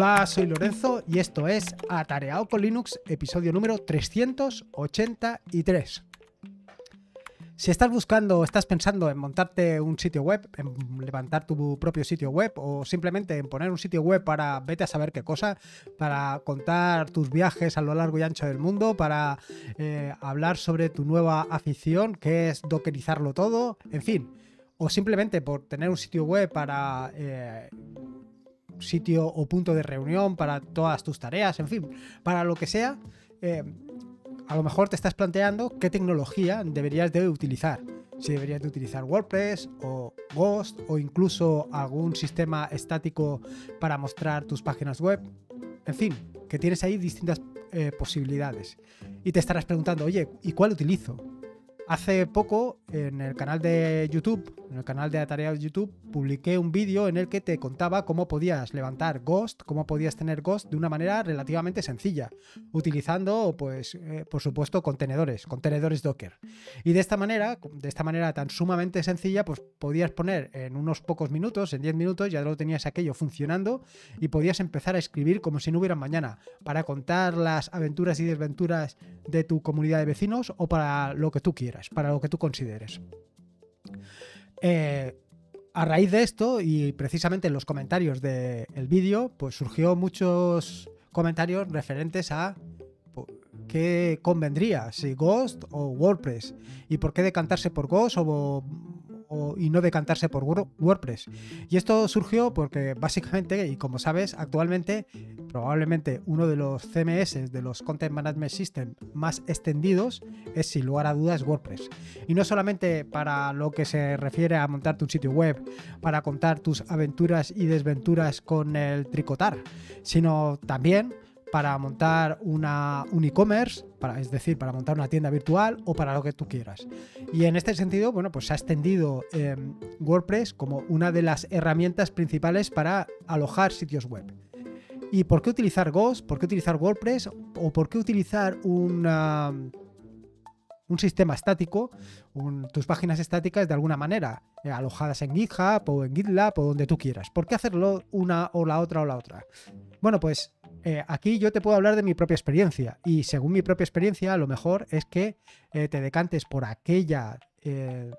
Hola, soy Lorenzo y esto es Atareado con Linux, episodio número 383. Si estás buscando o estás pensando en montarte un sitio web, en levantar tu propio sitio web o simplemente en poner un sitio web para vete a saber qué cosa, para contar tus viajes a lo largo y ancho del mundo, para eh, hablar sobre tu nueva afición que es dockerizarlo todo, en fin, o simplemente por tener un sitio web para eh, sitio o punto de reunión para todas tus tareas, en fin, para lo que sea, eh, a lo mejor te estás planteando qué tecnología deberías de utilizar. Si deberías de utilizar WordPress o Ghost o incluso algún sistema estático para mostrar tus páginas web. En fin, que tienes ahí distintas eh, posibilidades. Y te estarás preguntando, oye, ¿y cuál utilizo? Hace poco en el canal de YouTube, en el canal de Tarea de YouTube, publiqué un vídeo en el que te contaba cómo podías levantar Ghost, cómo podías tener Ghost de una manera relativamente sencilla, utilizando, pues, eh, por supuesto, contenedores, contenedores Docker. Y de esta manera, de esta manera tan sumamente sencilla, pues podías poner en unos pocos minutos, en 10 minutos, ya lo tenías aquello funcionando y podías empezar a escribir como si no hubiera mañana, para contar las aventuras y desventuras de tu comunidad de vecinos o para lo que tú quieras, para lo que tú consideres. Eh, a raíz de esto, y precisamente en los comentarios del vídeo, pues surgió muchos comentarios referentes a qué convendría, si Ghost o WordPress, y por qué decantarse por Ghost o y no decantarse por WordPress. Y esto surgió porque básicamente, y como sabes, actualmente probablemente uno de los CMS, de los Content Management System más extendidos, es sin lugar a dudas WordPress. Y no solamente para lo que se refiere a montarte un sitio web, para contar tus aventuras y desventuras con el tricotar, sino también para montar una, un e-commerce, es decir, para montar una tienda virtual o para lo que tú quieras. Y en este sentido, bueno, pues se ha extendido em, WordPress como una de las herramientas principales para alojar sitios web. ¿Y por qué utilizar Ghost? ¿Por qué utilizar WordPress? ¿O por qué utilizar un sistema estático, tus páginas estáticas de alguna manera, eh, alojadas en GitHub o en GitLab o donde tú quieras? ¿Por qué hacerlo una o la otra o la otra? Bueno, pues eh, aquí yo te puedo hablar de mi propia experiencia y según mi propia experiencia lo mejor es que eh, te decantes por aquella eh,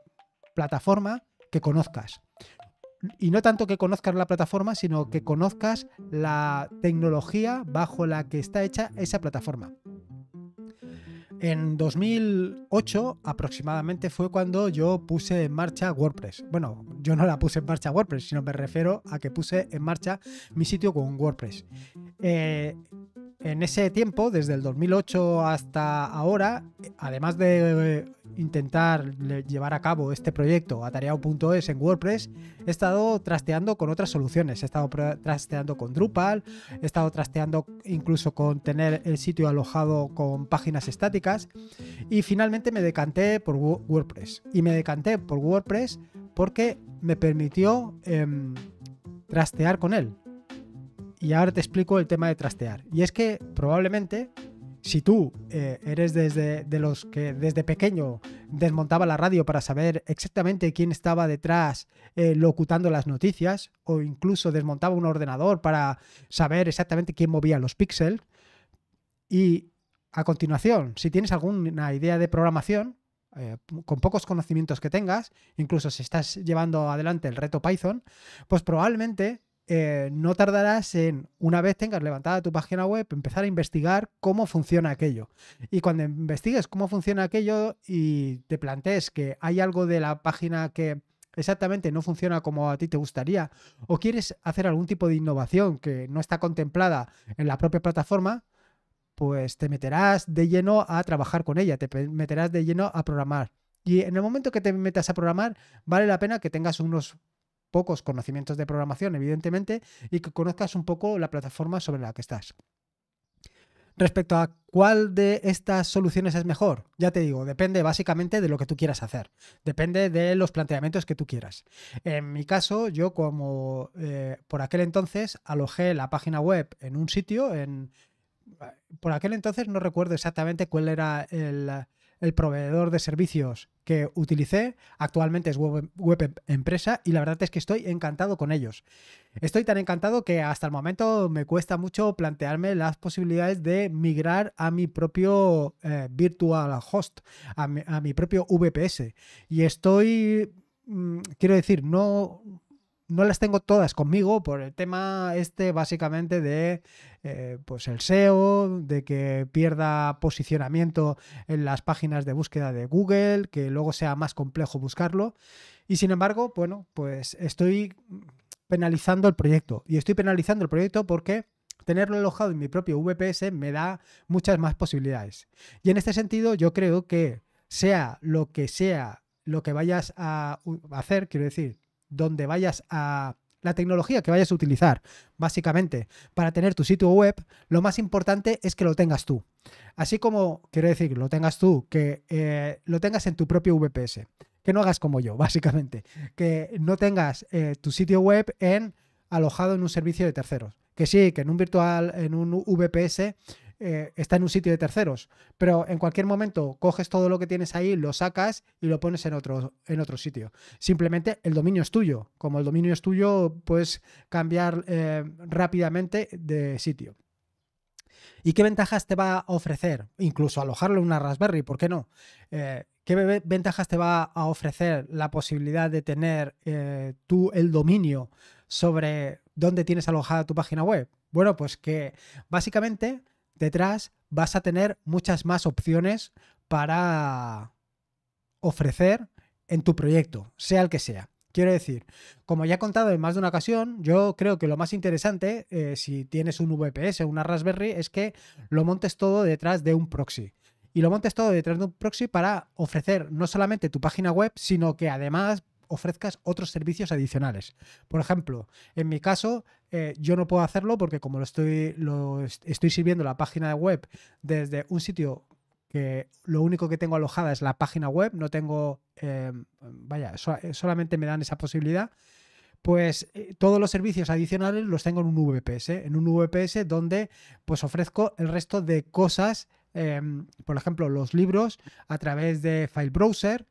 plataforma que conozcas. Y no tanto que conozcas la plataforma, sino que conozcas la tecnología bajo la que está hecha esa plataforma. En 2008 aproximadamente fue cuando yo puse en marcha WordPress. Bueno, yo no la puse en marcha WordPress, sino me refiero a que puse en marcha mi sitio con WordPress. Eh, en ese tiempo, desde el 2008 hasta ahora, además de eh, intentar llevar a cabo este proyecto atareado.es en WordPress, he estado trasteando con otras soluciones. He estado trasteando con Drupal, he estado trasteando incluso con tener el sitio alojado con páginas estáticas y finalmente me decanté por WordPress. Y me decanté por WordPress porque me permitió em, trastear con él y ahora te explico el tema de trastear. Y es que probablemente si tú eh, eres desde de los que desde pequeño desmontaba la radio para saber exactamente quién estaba detrás eh, locutando las noticias, o incluso desmontaba un ordenador para saber exactamente quién movía los píxeles, y a continuación, si tienes alguna idea de programación, eh, con pocos conocimientos que tengas, incluso si estás llevando adelante el reto Python, pues probablemente eh, no tardarás en, una vez tengas levantada tu página web, empezar a investigar cómo funciona aquello. Y cuando investigues cómo funciona aquello y te plantees que hay algo de la página que exactamente no funciona como a ti te gustaría o quieres hacer algún tipo de innovación que no está contemplada en la propia plataforma, pues te meterás de lleno a trabajar con ella, te meterás de lleno a programar. Y en el momento que te metas a programar, vale la pena que tengas unos pocos conocimientos de programación, evidentemente, y que conozcas un poco la plataforma sobre la que estás. Respecto a cuál de estas soluciones es mejor, ya te digo, depende básicamente de lo que tú quieras hacer, depende de los planteamientos que tú quieras. En mi caso, yo como eh, por aquel entonces alojé la página web en un sitio, en, por aquel entonces no recuerdo exactamente cuál era el, el proveedor de servicios que utilicé actualmente es web, em, Empresa y la verdad es que estoy encantado con ellos. Estoy tan encantado que hasta el momento me cuesta mucho plantearme las posibilidades de migrar a mi propio eh, virtual host, a mi, propio VPS. Y estoy, mm, quiero decir, no no las tengo todas conmigo por el tema este básicamente de eh, pues el SEO, de que pierda posicionamiento en las páginas de búsqueda de Google, que luego sea más complejo buscarlo. Y sin embargo, bueno, pues estoy penalizando el proyecto. Y estoy penalizando el proyecto porque tenerlo alojado en mi propio VPS me da muchas más posibilidades. Y en este sentido, yo creo que sea lo que sea lo que vayas a hacer, quiero decir, donde vayas a la tecnología que vayas a utilizar, básicamente, para tener tu sitio web, lo más importante es que lo tengas tú. Así como, quiero decir, lo tengas tú, que eh, lo tengas en tu propio VPS, que no hagas como yo, básicamente, que no tengas eh, tu sitio web en alojado en un servicio de terceros. Que sí, que en un virtual, en un VPS eh, está en un sitio de terceros, pero en cualquier momento coges todo lo que tienes ahí, lo sacas y lo pones en otro, en otro sitio. Simplemente el dominio es tuyo. Como el dominio es tuyo, puedes cambiar eh, rápidamente de sitio. ¿Y qué ventajas te va a ofrecer? Incluso alojarlo en una Raspberry, ¿por qué no? Eh, ¿Qué ventajas te va a ofrecer la posibilidad de tener tú el dominio sobre dónde tienes alojada tu página web? Bueno, pues que básicamente detrás vas a tener muchas más opciones para ofrecer en tu proyecto, sea el que sea. Quiero decir, como ya he contado en más de una ocasión, yo creo que lo más interesante, eh, si tienes un VPS o una Raspberry, es que lo montes todo detrás de un proxy. Y lo montes todo detrás de un proxy para ofrecer no solamente tu página web, sino que además ofrezcas otros servicios adicionales. Por ejemplo, en mi caso, eh, yo no puedo hacerlo porque como lo estoy, lo estoy sirviendo la página web desde un sitio que lo único que tengo alojada es la página web, no tengo, em, vaya, eh, solamente me dan esa posibilidad, pues eh, todos los servicios adicionales los tengo en un VPS, en un VPS donde pues ofrezco el resto de cosas, em, por ejemplo, los libros a través de File Browser,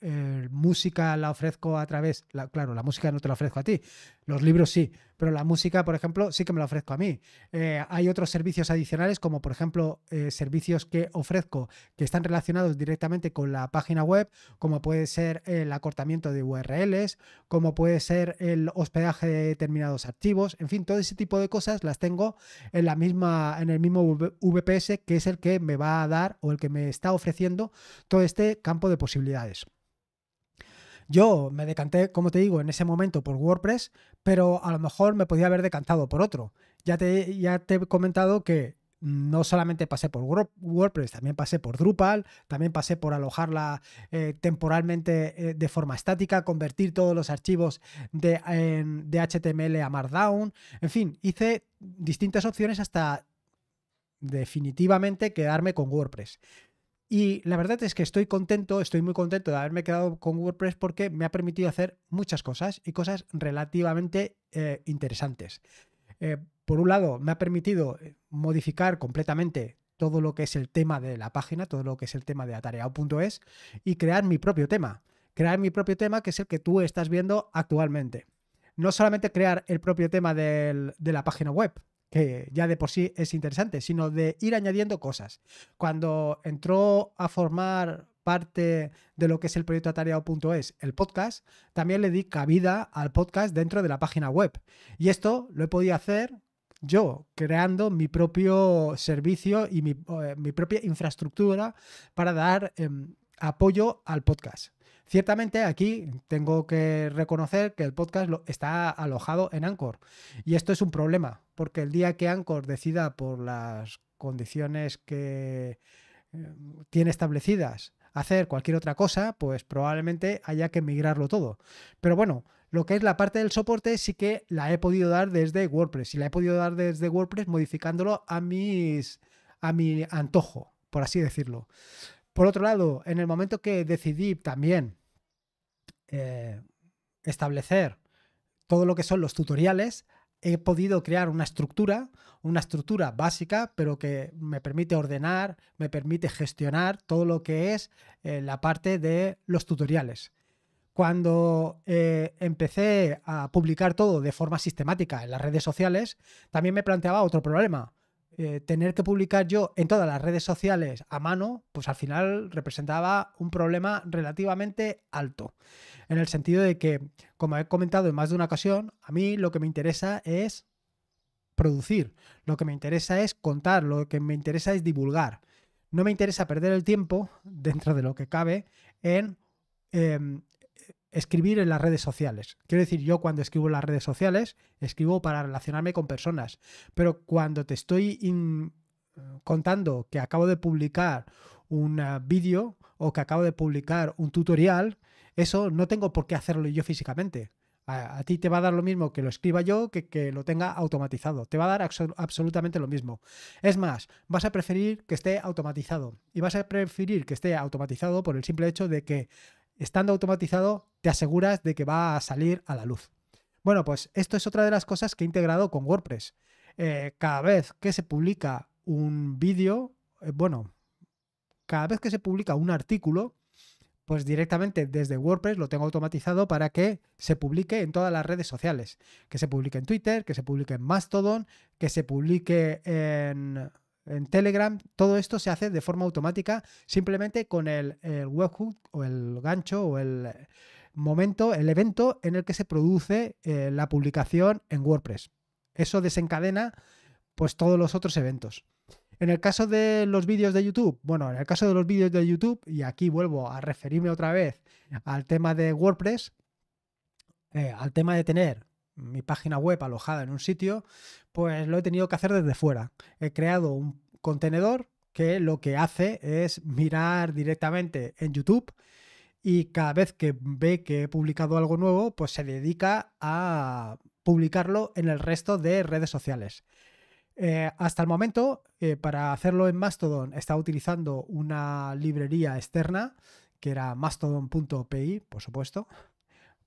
eh, música la ofrezco a través, claro, la música no te la ofrezco a ti, los libros sí, pero la música, por ejemplo, sí que me la ofrezco a mí. Eh, hay otros servicios adicionales, como por ejemplo eh, servicios que ofrezco que están relacionados directamente con la página web, como puede ser el acortamiento de URLs, como puede ser el hospedaje de determinados archivos, en fin, todo ese tipo de cosas las tengo en, la misma, en el mismo VPS, que es el que me va a dar o el que me está ofreciendo todo este campo de posibilidades. Yo me decanté, como te digo, en ese momento por WordPress, pero a lo mejor me podía haber decantado por otro. Ya te, ya te he comentado que no solamente pasé por WordPress, también pasé por Drupal, también pasé por alojarla eh, temporalmente eh, de forma estática, convertir todos los archivos de, de HTML a Markdown. En fin, hice distintas opciones hasta definitivamente quedarme con WordPress. Y la verdad es que estoy contento, estoy muy contento de haberme quedado con WordPress porque me ha permitido hacer muchas cosas y cosas relativamente eh, interesantes. Eh, por un lado, me ha permitido eh, modificar completamente todo lo que es el tema de la página, todo lo que es el tema de atareado.es y crear mi propio tema. Crear mi propio tema que es el que tú estás viendo actualmente. No solamente crear el propio tema de la página web, que ya de por sí es interesante, sino de ir añadiendo cosas. Cuando entró a formar parte de lo que es el proyecto atareado.es, el podcast, también le di cabida al podcast dentro de la página web. Y esto lo he podido hacer yo, creando mi propio servicio y mi, eh, mi propia infraestructura para dar em, apoyo al podcast. Ciertamente aquí tengo que reconocer que el podcast está alojado en Anchor y esto es un problema porque el día que Anchor decida por las condiciones que eh, tiene establecidas hacer cualquier otra cosa, pues probablemente haya que migrarlo todo. Pero bueno, lo que es la parte del soporte sí que la he podido dar desde WordPress y la he podido dar desde WordPress modificándolo a mis a mi antojo, por así decirlo. Por otro lado, en el momento que decidí también eh, establecer todo lo que son los tutoriales, he podido crear una estructura, una estructura básica, pero que me permite ordenar, me permite gestionar todo lo que es eh, la parte de los tutoriales. Cuando eh, empecé a publicar todo de forma sistemática en las redes sociales, también me planteaba otro problema. Eh, tener que publicar yo en todas las redes sociales a mano, pues al final representaba un problema relativamente alto. En el sentido de que, como he comentado en más de una ocasión, a mí lo que me interesa es producir, lo que me interesa es contar, lo que me interesa es divulgar. No me interesa perder el tiempo, dentro de lo que cabe, en em, escribir en las redes sociales. Quiero decir, yo cuando escribo en las redes sociales, escribo para relacionarme con personas, pero cuando te estoy contando que acabo de publicar un eh, vídeo o que acabo de publicar un tutorial, eso no tengo por qué hacerlo yo físicamente. A, ti te va a dar lo mismo que lo escriba yo que que lo tenga automatizado. Te va a dar absolutamente lo mismo. Es más, vas a preferir que esté automatizado. Y vas a preferir que esté automatizado por el simple hecho de que estando automatizado, te aseguras de que va a salir a la luz. Bueno, pues esto es otra de las cosas que he integrado con WordPress. Eh, cada vez que se publica un vídeo, eh, bueno, cada vez que se publica un artículo, pues directamente desde WordPress lo tengo automatizado para que se publique en todas las redes sociales. Que se publique en Twitter, que se publique en Mastodon, que se publique en en Telegram, todo esto se hace de forma automática, simplemente con el, webhook o el gancho o el momento, el evento en el que se produce eh, la publicación en WordPress. Eso desencadena pues todos los otros eventos. En el caso de los vídeos de YouTube, bueno, en el caso de los vídeos de YouTube, y aquí vuelvo a referirme otra vez al tema de WordPress, eh, al tema de tener mi página web alojada en un sitio, pues lo he tenido que hacer desde fuera. He creado un contenedor que lo que hace es mirar directamente en YouTube y cada vez que ve que he publicado algo nuevo, pues se dedica a publicarlo en el resto de redes sociales. Eh, hasta el momento, eh, para hacerlo en Mastodon, estaba utilizando una librería externa que era mastodon.pi, por supuesto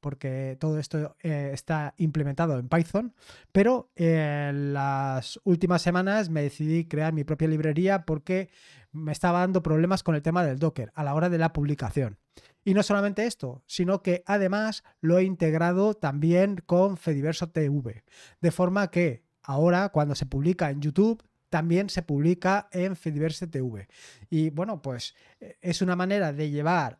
porque todo esto eh, está implementado en Python, pero eh, en las últimas semanas me decidí crear mi propia librería porque me estaba dando problemas con el tema del Docker a la hora de la publicación. Y no solamente esto, sino que además lo he integrado también con Fediverso TV, de forma que ahora cuando se publica en YouTube también se publica en Fediverse TV. Y bueno, pues eh, es una manera de llevar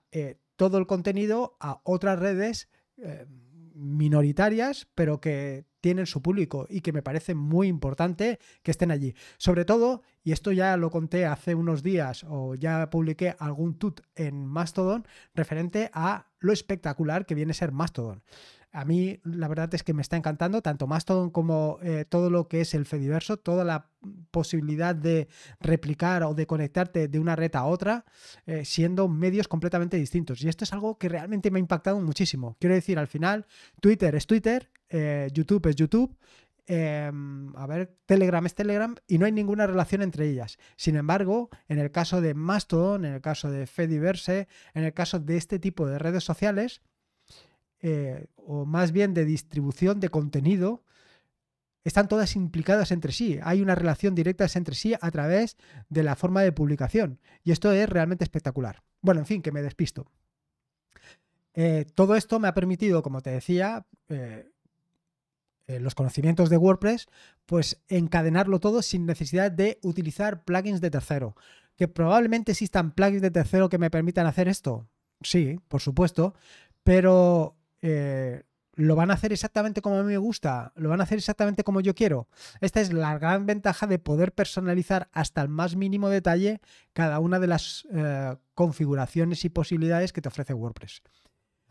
todo el contenido a otras redes eh, minoritarias, pero que tienen su público y que me parece muy importante que estén allí. Sobre todo, y esto ya lo conté hace unos días o ya publiqué algún tut en Mastodon referente a lo espectacular que viene a ser Mastodon. A mí la verdad es que me está encantando tanto Mastodon como eh, todo lo que es el Fediverso, toda la posibilidad de replicar o de conectarte de una red a otra, eh, siendo medios completamente distintos. Y esto es algo que realmente me ha impactado muchísimo. Quiero decir, al final, Twitter es Twitter eh, YouTube es YouTube, em, a ver, Telegram es Telegram y no hay ninguna relación entre ellas. Sin embargo, en el caso de Mastodon, en el caso de Fediverse, en el caso de este tipo de redes sociales, eh, o más bien de distribución de contenido, están todas implicadas entre sí. Hay una relación directa entre sí a través de la forma de publicación. Y esto es realmente espectacular. Bueno, en fin, que me despisto. Eh, todo esto me ha permitido, como te decía, eh, los conocimientos de WordPress, pues encadenarlo todo sin necesidad de utilizar plugins de tercero. Que probablemente existan plugins de tercero que me permitan hacer esto. Sí, por supuesto, pero eh, lo van a hacer exactamente como a mí me gusta, lo van a hacer exactamente como yo quiero. Esta es la gran ventaja de poder personalizar hasta el más mínimo detalle cada una de las eh, configuraciones y posibilidades que te ofrece WordPress.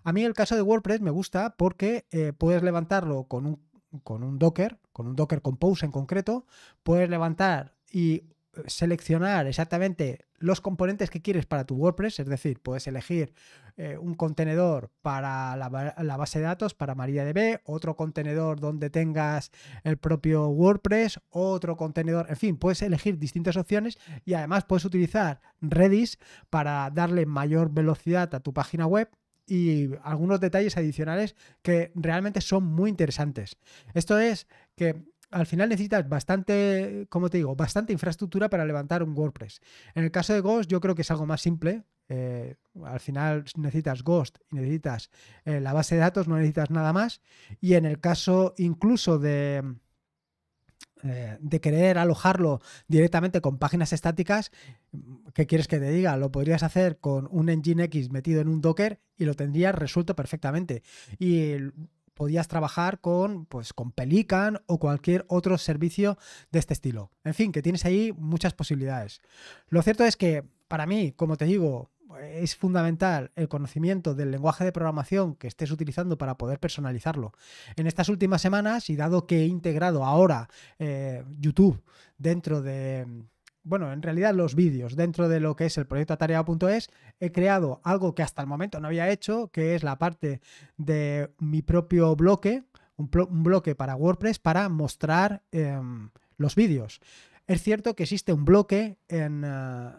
A mí el caso de WordPress me gusta porque puedes levantarlo con un con un Docker, con un Docker Compose en concreto, puedes levantar y eh, seleccionar exactamente los componentes que quieres para tu WordPress, es decir, puedes elegir eh, un contenedor para la, la, base de datos, para MariaDB, otro contenedor donde tengas el propio WordPress, otro contenedor, en fin, puedes elegir distintas opciones y además puedes utilizar Redis para darle mayor velocidad a tu página web y algunos detalles adicionales que realmente son muy interesantes. Esto es que al final necesitas bastante, como te digo, bastante infraestructura para levantar un WordPress. En el caso de Ghost yo creo que es algo más simple. Eh, al final necesitas Ghost y necesitas eh, la base de datos, no necesitas nada más. Y en el caso incluso de eh, de querer alojarlo directamente con páginas estáticas, mm, ¿qué quieres que te diga? Lo podrías hacer con un Nginx metido en un Docker y lo tendrías resuelto perfectamente. Y podías trabajar con, pues, con Pelican o cualquier otro servicio de este estilo. En fin, que tienes ahí muchas posibilidades. Lo cierto es que para mí, como te digo, es fundamental el conocimiento del lenguaje de programación que estés utilizando para poder personalizarlo. En estas últimas semanas, y dado que he integrado ahora eh, YouTube dentro de, bueno, en realidad los vídeos dentro de lo que es el proyecto atareado.es, he creado algo que hasta el momento no había hecho, que es la parte de mi propio bloque, un, bloque para WordPress para mostrar em, los vídeos. Es cierto que existe un bloque en... Eh,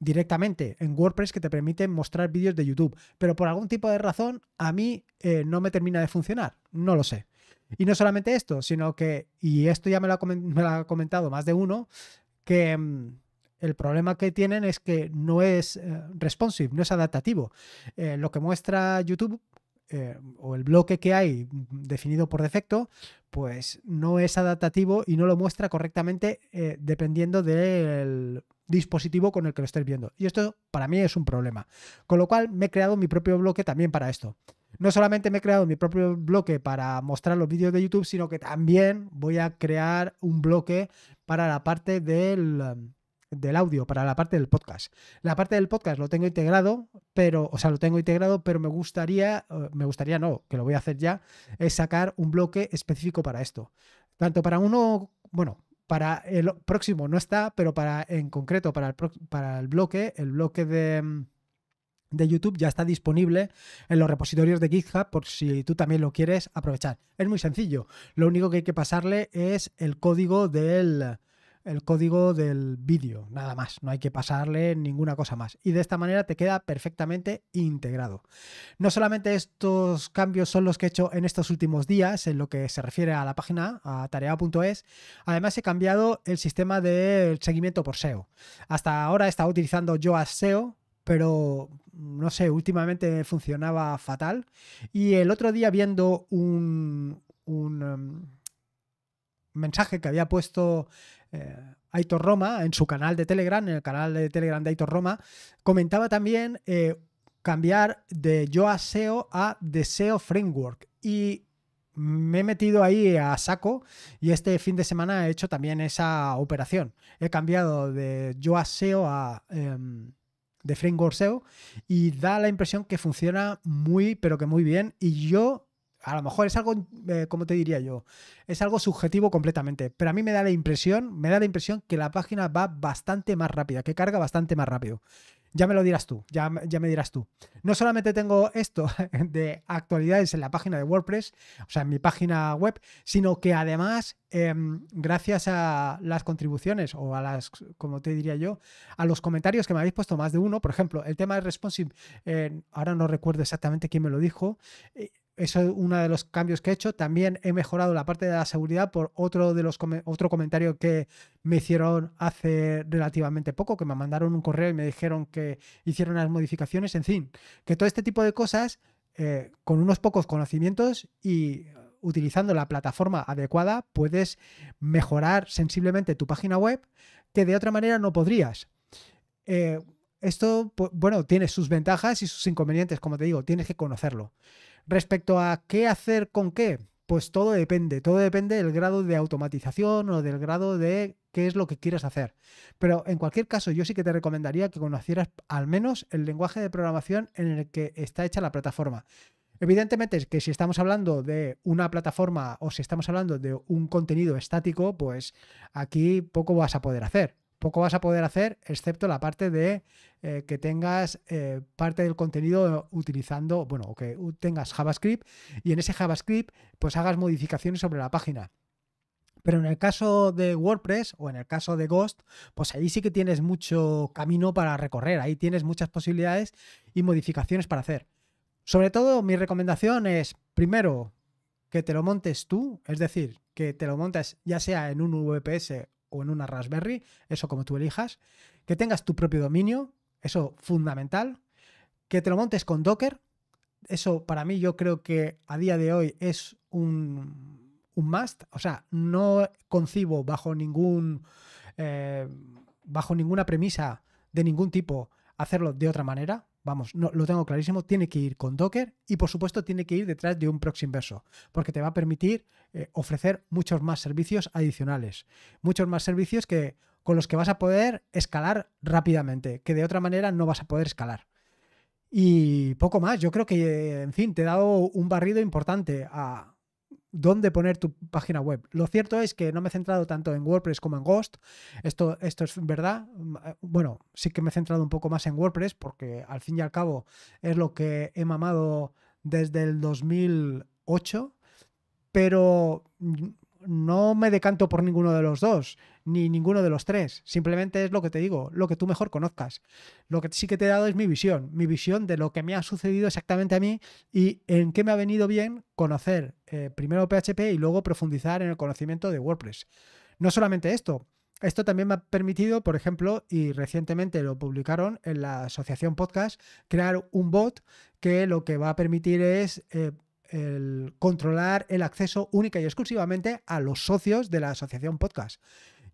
directamente en WordPress que te permiten mostrar vídeos de YouTube. Pero por algún tipo de razón a mí eh, no me termina de funcionar. No lo sé. Y no solamente esto, sino que, y esto ya me lo ha, comentado más de uno, que mm, el problema que tienen es que no es eh, responsive, no es adaptativo. Eh, lo que muestra YouTube o el bloque que hay definido por defecto, pues no es adaptativo y no lo muestra correctamente dependiendo del dispositivo con el que lo estés viendo. Y esto para mí es un problema. Con lo cual me he creado mi propio bloque también para esto. No solamente me he creado mi propio bloque para mostrar los vídeos de YouTube, sino que también voy a crear un bloque para la parte del, um, del audio, para la parte del podcast. La parte del podcast lo tengo integrado, pero, o sea, lo tengo integrado, pero me gustaría, eh, me gustaría no, que lo voy a hacer ya, es sacar un bloque específico para esto. Tanto para uno, bueno, para el próximo no está, pero para en concreto para el, para el bloque, el bloque de, mm, de YouTube ya está disponible en los repositorios de GitHub por si tú también lo quieres aprovechar. Es muy sencillo, lo único que hay que pasarle es el código del, el código del vídeo, nada más, no hay que pasarle ninguna cosa más. Y de esta manera te queda perfectamente integrado. No solamente estos cambios son los que he hecho en estos últimos días, en lo que se refiere a la página, a tarea.es, además he cambiado el sistema de seguimiento por SEO. Hasta ahora estaba utilizando yo a SEO, pero no sé, últimamente funcionaba fatal. Y el otro día viendo un... Em, mensaje que había puesto eh, Aitor Roma, en su canal de Telegram, en el canal de Telegram de Aitor Roma, comentaba también eh, cambiar de Yoaseo a e Deseo Framework. Y me he metido ahí a saco y este fin de semana he hecho también esa operación. He cambiado de Yoaseo a... Eh, de Framework SEO y da la impresión que funciona muy, pero que muy bien. Y yo a lo mejor es algo, eh, como te diría yo, es algo subjetivo completamente, pero a mí me da la impresión, me da la impresión que la página va bastante más rápida, que carga bastante más rápido. Ya me lo dirás tú, ya, ya me dirás tú. No solamente tengo esto de actualidades en la página de WordPress, o sea, en mi página web, sino que además, em, gracias a las contribuciones o a las, como te diría yo, a los comentarios que me habéis puesto más de uno, por ejemplo, el tema de responsive, eh, ahora no recuerdo exactamente quién me lo dijo, eh, eso es uno de los cambios que he hecho. También he mejorado la parte de la seguridad por otro, de los, otro comentario que me hicieron hace relativamente poco, que me mandaron un correo y me dijeron que hicieron unas modificaciones. En fin, que todo este tipo de cosas, eh, con unos pocos conocimientos y eh, utilizando la plataforma adecuada, puedes mejorar sensiblemente tu página web que de otra manera no podrías. Eh, esto, bueno, tiene sus ventajas y sus inconvenientes, como te digo, tienes que conocerlo. Respecto a qué hacer con qué, pues todo depende, todo depende del grado de automatización o del grado de qué es lo que quieras hacer. Pero en cualquier caso, yo sí que te recomendaría que conocieras al menos el lenguaje de programación en el que está hecha la plataforma. Evidentemente es que si estamos hablando de una plataforma o si estamos hablando de un contenido estático, pues aquí poco vas a poder hacer poco vas a poder hacer, excepto la parte de eh, que tengas eh, parte del contenido utilizando, bueno, que tengas JavaScript y en ese JavaScript pues hagas modificaciones sobre la página. Pero en el caso de WordPress o en el caso de Ghost, pues ahí sí que tienes mucho camino para recorrer, ahí tienes muchas posibilidades y modificaciones para hacer. Sobre todo mi recomendación es, primero, que te lo montes tú, es decir, que te lo montes ya sea en un VPS o en una Raspberry, eso como tú elijas, que tengas tu propio dominio, eso fundamental, que te lo montes con Docker, eso para mí yo creo que a día de hoy es un, un must, o sea, no concibo bajo ningún eh, bajo ninguna premisa de ningún tipo hacerlo de otra manera. Vamos, no, lo tengo clarísimo, tiene que ir con Docker y por supuesto tiene que ir detrás de un proxy inverso, porque te va a permitir eh, ofrecer muchos más servicios adicionales, muchos más servicios que, con los que vas a poder escalar rápidamente, que de otra manera no vas a poder escalar. Y poco más, yo creo que, en fin, te he dado un barrido importante a, dónde poner tu página web. Lo cierto es que no me he centrado tanto en WordPress como en Ghost. Esto, esto es verdad. Mm, eh, bueno, sí que me he centrado un poco más en WordPress porque al fin y al cabo es lo que he mamado desde el 2008. Pero mm, no me decanto por ninguno de los dos, ni ninguno de los tres. Simplemente es lo que te digo, lo que tú mejor conozcas. Lo que sí que te he dado es mi visión, mi visión de lo que me ha sucedido exactamente a mí y en qué me ha venido bien conocer eh, primero PHP y luego profundizar en el conocimiento de WordPress. No solamente esto, esto también me ha permitido, por ejemplo, y recientemente lo publicaron en la asociación podcast, crear un bot que lo que va a permitir es eh, el controlar el acceso única y exclusivamente a los socios de la asociación podcast.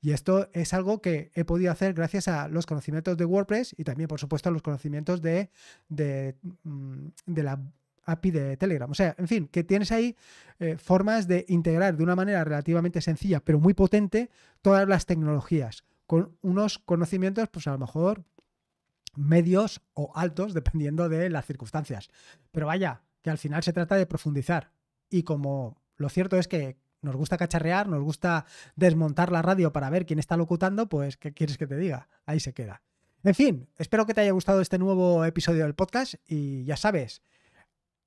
Y esto es algo que he podido hacer gracias a los conocimientos de WordPress y también, por supuesto, a los conocimientos de, de, mm, la API de Telegram. O sea, en fin, que tienes ahí eh, formas de integrar de una manera relativamente sencilla, pero muy potente, todas las tecnologías, con unos conocimientos, pues a lo mejor medios o altos, dependiendo de las circunstancias. Pero vaya, que al final se trata de profundizar. Y como lo cierto es que nos gusta cacharrear, nos gusta desmontar la radio para ver quién está locutando, pues ¿qué quieres que te diga? Ahí se queda. En fin, espero que te haya gustado este nuevo episodio del podcast y ya sabes,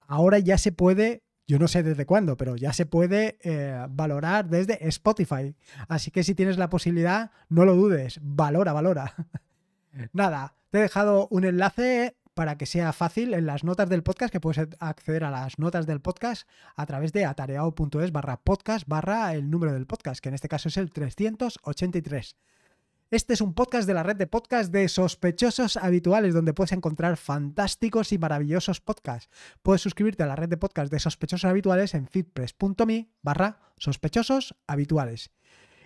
ahora ya se puede yo no sé desde cuándo, pero ya se puede eh, valorar desde Spotify. Así que si tienes la posibilidad, no lo dudes, valora, valora. Nada, te he dejado un enlace para que sea fácil en las notas del podcast, que puedes acceder a las notas del podcast a través de atareado.es barra podcast barra el número del podcast, que en este caso es el 383. Este es un podcast de la red de podcast de sospechosos habituales, donde puedes encontrar fantásticos y maravillosos podcasts. Puedes suscribirte a la red de podcast de sospechosos habituales en fitpress.me barra sospechosos habituales.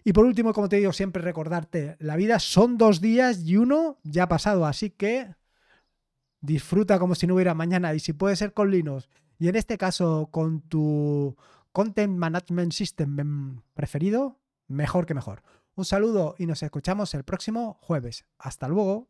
Y por último, como te digo siempre, recordarte, la vida son dos días y uno ya ha pasado, así que disfruta como si no hubiera mañana y si puede ser con Linux y en este caso con tu Content Management System preferido, mejor que mejor. Un saludo y nos escuchamos el próximo jueves. Hasta luego.